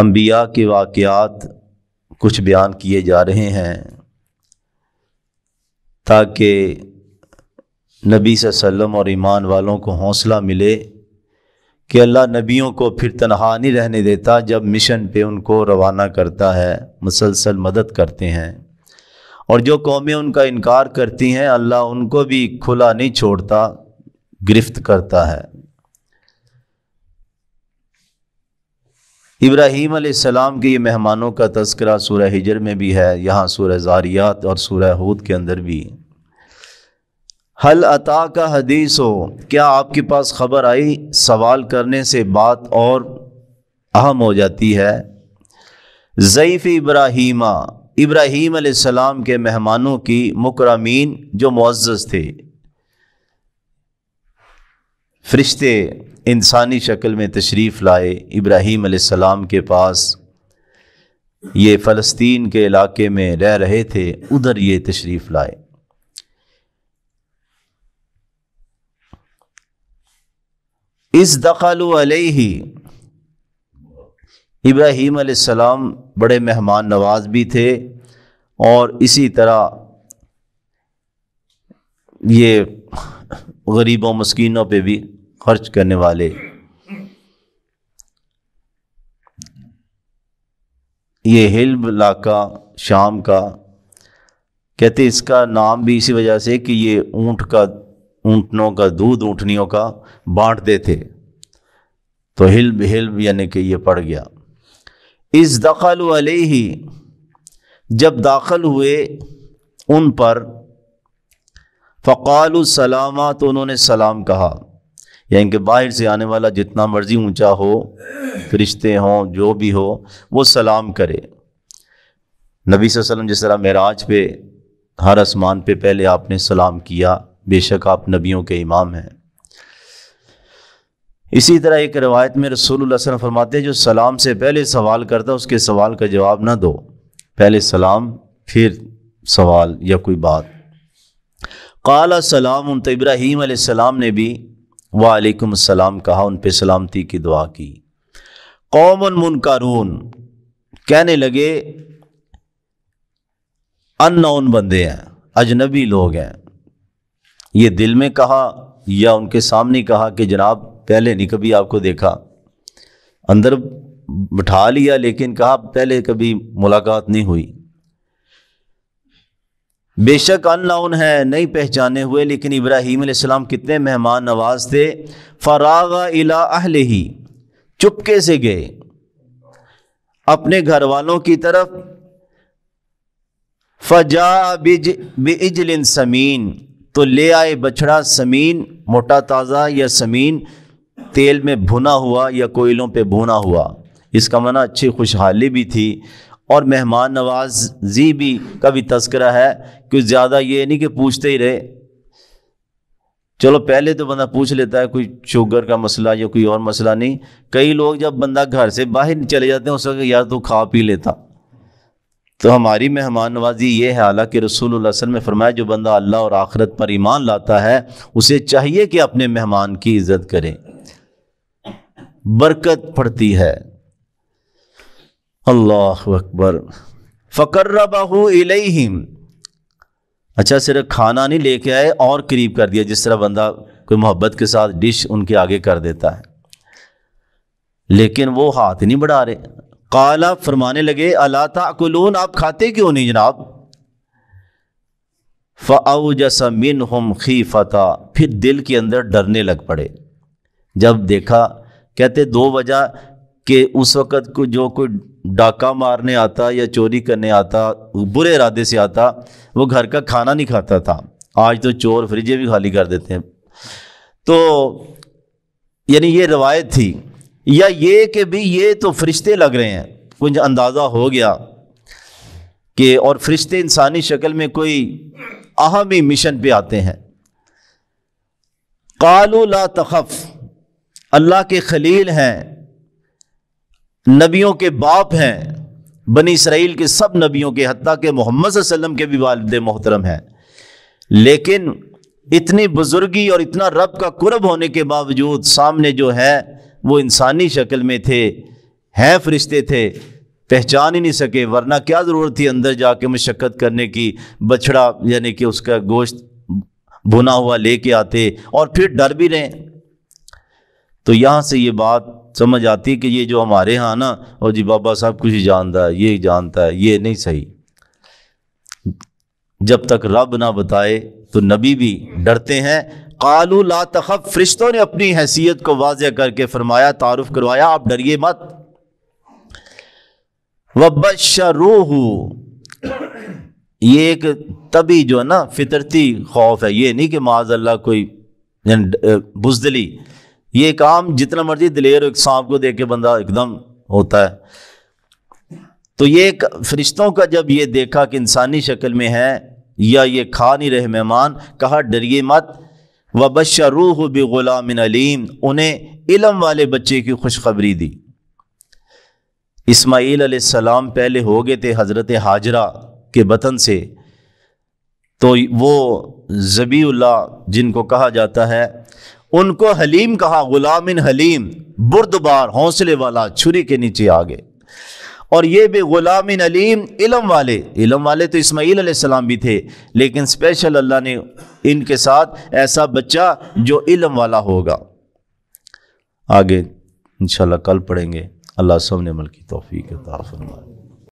अम्बिया के वाक़ात कुछ बयान किए जा रहे हैं ताकि नबी सल्लम और ईमान वालों को हौसला मिले कि अल्लाह नबियों को फिर तनहा नहीं रहने देता जब मिशन पे उनको रवाना करता है मुसलसल मदद करते हैं और जो कौमें उनका इनकार करती हैं अल्लाह उनको भी खुला नहीं छोड़ता गिरफ्त करता है इब्राहीम आसमाम के ये मेहमानों का तस्करा सूरह हिजर में भी है यहाँ सूरह ज़ारियात और सूरह हूद के अंदर भी हल अता का हदीस हो क्या आपके पास खबर आई सवाल करने से बात और अहम हो जाती है ज़ैफ़ इब्राहीमा इब्राहीम आसमाम के मेहमानों की मुकरमीन जो मुआज़ थे फरिश्ते इंसानी शक्ल में तशरीफ़ लाए इब्राहीम आसमाम के पास ये फ़लस्तीन के इलाके में रह रहे थे उधर ये तशरीफ़ लाए इस दखल ही इब्राहीम आसमाम बड़े मेहमान नवाज भी थे और इसी तरह ये गरीबों मस्किनों पे भी खर्च करने वाले ये हिल्ब इलाका शाम का कहते इसका नाम भी इसी वजह से कि ये ऊंट का ऊँटनों का दूध ऊंटनियों का बांटते थे तो हिल्ब हिल्ब यानी कि ये पड़ गया इस दखल वाले ही जब दाखिल हुए उन पर फ़काल तो उन्होंने सलाम कहा या इनके बाहर से आने वाला जितना मर्ज़ी ऊंचा हो फरिश्ते हों जो भी हो वो सलाम करे नबी वसल्लम जिस तरह महराज पे हर आसमान पे पहले आपने सलाम किया बेशक आप नबियों के इमाम हैं इसी तरह एक रवायत में रसूल वसल्लम फरमाते हैं जो सलाम से पहले सवाल करता उसके सवाल का जवाब ना दो पहले सलाम फिर सवाल या कोई बात काला सलाम तो इब्राहीम सलाम ने भी वालेकुम सलाम कहा उन पर सलामती की दुआ की कौम मुनकारून कहने लगे अन बंदे हैं अजनबी लोग हैं ये दिल में कहा या उनके सामने कहा कि जनाब पहले नहीं कभी आपको देखा अंदर बिठा लिया लेकिन कहा पहले कभी मुलाकात नहीं हुई बेशक अनलाउन है नहीं पहचाने हुए लेकिन इब्राहिम इब्राहीम कितने मेहमान नवाज थे फ़राग इला अहल ही चुपके से गए अपने घर वालों की तरफ फजा बिज बिजलिन समीन तो ले आए बछड़ा समीन मोटा ताज़ा या समीन तेल में भुना हुआ या कोयलों पे भुना हुआ इसका मना अच्छी खुशहाली भी थी और मेहमान नवाजी भी का भी तस्करा है कि ज़्यादा ये नहीं कि पूछते ही रहे चलो पहले तो बंदा पूछ लेता है कोई शुगर का मसला या कोई और मसला नहीं कई लोग जब बंदा घर से बाहर चले जाते हैं उस वक्त यार तो खा पी लेता तो हमारी मेहमान नवाजी ये है हालांकि रसूल वसलम में फरमाया जो बंदा अल्लाह और आखरत पर ईमान लाता है उसे चाहिए कि अपने मेहमान की इज्जत करें बरकत पड़ती है अल्लाह अकबर फ़कर्रबाहू इलेहिम अच्छा सिर्फ खाना नहीं लेके आए और करीब कर दिया जिस तरह बंदा कोई मोहब्बत के साथ डिश उनके आगे कर देता है लेकिन वो हाथ नहीं बढ़ा रहे काला फरमाने लगे अला ताकुलून आप खाते क्यों नहीं जनाब फाउ जैसा मिन हम खी फता फिर दिल के अंदर डरने लग पड़े जब देखा कहते दो वजह के उस वक़्त को जो कोई डाका मारने आता या चोरी करने आता बुरे इरादे से आता वो घर का खाना नहीं खाता था आज तो चोर फ्रिजें भी खाली कर देते हैं तो यानी ये रवायत थी या ये कि भी ये तो फरिश्ते लग रहे हैं कुछ अंदाज़ा हो गया कि और फरिश्ते इंसानी शक्ल में कोई अहम ही मिशन पे आते हैं कालू ला तखफ अल्लाह के खलील हैं नबियों के बाप हैं बनी इसराइल के सब नबियों के हती के मोहम्मद वसल्लम के भी वालद मोहतरम हैं लेकिन इतनी बुजुर्गी और इतना रब का कुरब होने के बावजूद सामने जो है वो इंसानी शक्ल में थे हैं फरिश्ते थे पहचान ही नहीं सके वरना क्या ज़रूरत थी अंदर जाके मशक्क़त करने की बछड़ा यानी कि उसका गोश्त भुना हुआ लेके आते और फिर डर भी रहे तो यहाँ से ये बात समझ आती है कि ये जो हमारे यहाँ ना और जी बाबा साहब कुछ ही जानता है ये जानता है ये नहीं सही जब तक रब ना बताए तो नबी भी डरते हैं कालू ला तखब फरिश्तों ने अपनी हैसियत को वाज करके फरमाया तारुफ करवाया आप डरिए मत वो ये एक तभी जो है ना फितरती खौफ है ये नहीं कि माज अल्लाह कोई बुजदली ये काम जितना मर्जी दिलेर सांप को देख के बंदा एकदम होता है तो ये फरिश्तों का जब ये देखा कि इंसानी शक्ल में है या ये खा नहीं रहे मेहमान कहा डरिए मत व बशरूह बे अलीम उन्हें इलम वाले बच्चे की खुशखबरी दी इस्माईल सलाम पहले हो गए थे हज़रत हाजरा के बतन से तो वो जबी जिनको कहा जाता है उनको हलीम कहा गुलामिन हलीम बुरदबार हौसले वाला छुरी के नीचे आ गए और ये भी गुलामिन अलीम इलम वाले इलम वाले तो इस्माईल सलाम भी थे लेकिन स्पेशल अल्लाह ने इनके साथ ऐसा बच्चा जो इलम वाला होगा आगे इंशाल्लाह कल पढ़ेंगे अल्लाह सब ने मल की तोफ़ी के ताफ़रमाए